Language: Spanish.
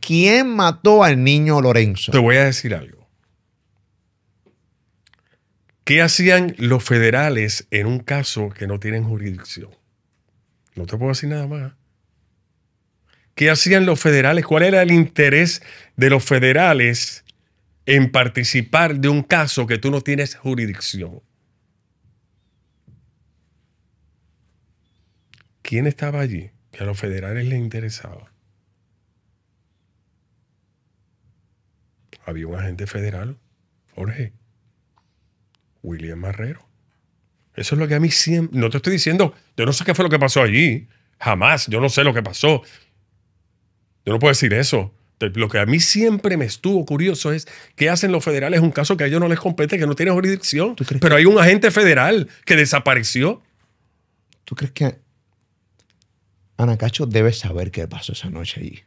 ¿Quién mató al niño Lorenzo? Te voy a decir algo. ¿Qué hacían los federales en un caso que no tienen jurisdicción? No te puedo decir nada más. ¿Qué hacían los federales? ¿Cuál era el interés de los federales en participar de un caso que tú no tienes jurisdicción? ¿Quién estaba allí? Que a los federales les interesaba. había un agente federal, Jorge, William Marrero. Eso es lo que a mí siempre... No te estoy diciendo, yo no sé qué fue lo que pasó allí, jamás, yo no sé lo que pasó. Yo no puedo decir eso. Lo que a mí siempre me estuvo curioso es qué hacen los federales un caso que a ellos no les compete, que no tiene jurisdicción. Pero hay un agente federal que desapareció. ¿Tú crees que Anacacho debe saber qué pasó esa noche allí?